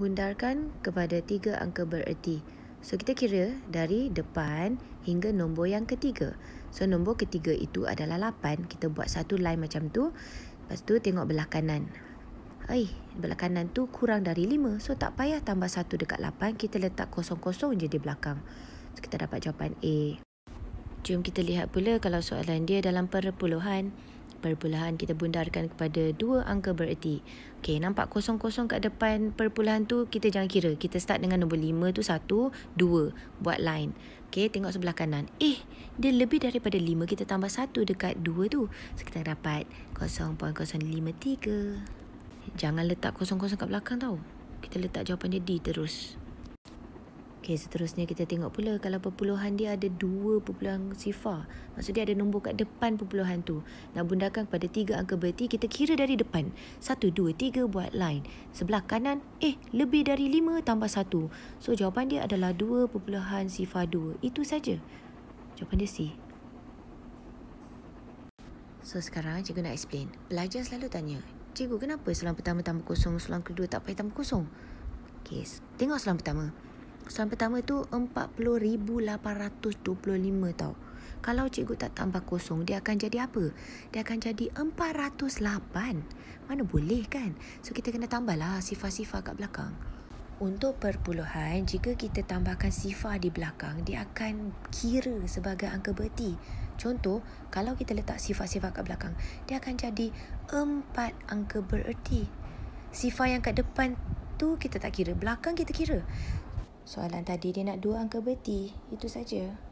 bundarkan kepada tiga angka bererti. So kita kira dari depan hingga nombor yang ketiga. So nombor ketiga itu adalah 8. Kita buat satu line macam tu. Lepas tu tengok belah kanan. Ay, belah kanan tu kurang dari 5. So tak payah tambah satu dekat 8. Kita letak kosong-kosong je di belakang. So kita dapat jawapan A. Jom kita lihat pula kalau soalan dia dalam perpuluhan perpuluhan kita bundarkan kepada dua angka bererti. Okey, nampak kosong-kosong kat depan perpuluhan tu, kita jangan kira. Kita start dengan nombor lima tu satu, dua Buat line. Okey, tengok sebelah kanan. Eh, dia lebih daripada lima Kita tambah satu dekat dua tu. So, kita dapat tiga. Jangan letak kosong-kosong kat belakang tau. Kita letak jawapan dia D terus. Okey, seterusnya kita tengok pula kalau perpuluhan dia ada dua perpuluhan sifar. Maksud dia ada nombor kat depan perpuluhan tu. Nak bundarkan kepada tiga angka berarti kita kira dari depan. Satu, dua, tiga buat line. Sebelah kanan, eh lebih dari lima tambah satu. So jawapan dia adalah dua perpuluhan sifar dua. Itu saja. Jawapan dia C. So sekarang cikgu nak explain. Pelajar selalu tanya, cikgu kenapa selang pertama tambah kosong, selang kedua tak payah tambah kosong? Okay, tengok selang pertama. Pertama. Soalan pertama tu 40,825 tau. Kalau cikgu tak tambah kosong, dia akan jadi apa? Dia akan jadi 408. Mana boleh kan? So, kita kena tambahlah sifar-sifar kat belakang. Untuk perpuluhan, jika kita tambahkan sifar di belakang, dia akan kira sebagai angka berhenti. Contoh, kalau kita letak sifar-sifar kat belakang, dia akan jadi empat angka bererti. Sifar yang kat depan tu kita tak kira, belakang kita kira. Soalan tadi dia nak dua angka beti. Itu saja.